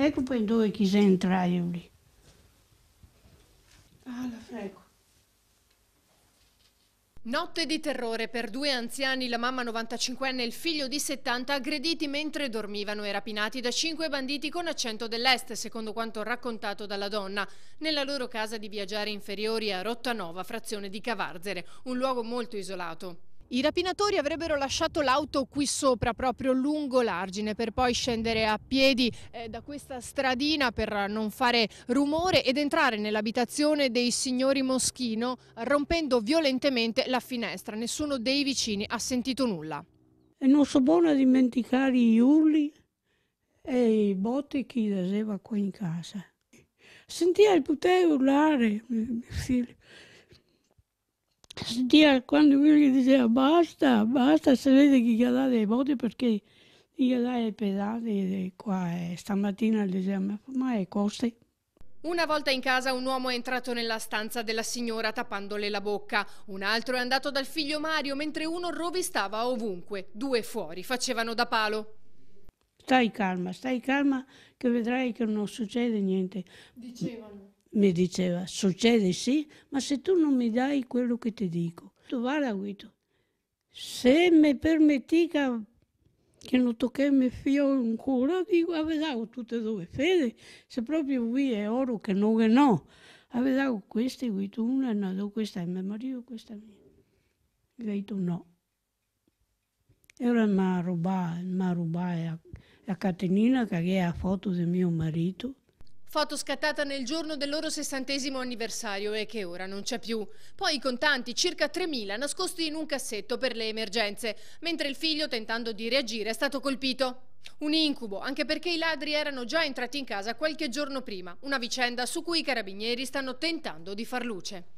Ecco poi dove chi se entraio lì. Ah, la frego. Notte di terrore per due anziani, la mamma 95enne e il figlio di 70 aggrediti mentre dormivano e rapinati da cinque banditi con accento dell'est, secondo quanto raccontato dalla donna, nella loro casa di Viaggiare Inferiori a Rottanova, frazione di Cavarzere, un luogo molto isolato. I rapinatori avrebbero lasciato l'auto qui sopra, proprio lungo l'argine, per poi scendere a piedi eh, da questa stradina per non fare rumore ed entrare nell'abitazione dei signori Moschino, rompendo violentemente la finestra. Nessuno dei vicini ha sentito nulla. E non so buono a dimenticare gli urli e i botti che faceva qua in casa. Sentia il potere urlare, mio eh, figlio sentiva eh, quando lui gli diceva basta, basta, se vede che gli dà le botte perché gli dà le pedate qua e eh, stamattina gli diceva ma è così. Una volta in casa un uomo è entrato nella stanza della signora tappandole la bocca, un altro è andato dal figlio Mario mentre uno rovistava ovunque, due fuori facevano da palo. Stai calma, stai calma che vedrai che non succede niente. Dicevano mi diceva, succede sì, ma se tu non mi dai quello che ti dico, tu guarda Guido, se mi permettica che non tocchiamo fio ancora, dico, avevo tutte e due fede, se proprio qui è oro che non è no, avevo queste, Guido una, no, questa è mio marito, questa è mia. Guido no. E ora mi ha rubato, mi ha rubato la catenina che è la foto di mio marito. Foto scattata nel giorno del loro sessantesimo anniversario e che ora non c'è più. Poi i contanti, circa 3.000, nascosti in un cassetto per le emergenze, mentre il figlio, tentando di reagire, è stato colpito. Un incubo, anche perché i ladri erano già entrati in casa qualche giorno prima, una vicenda su cui i carabinieri stanno tentando di far luce.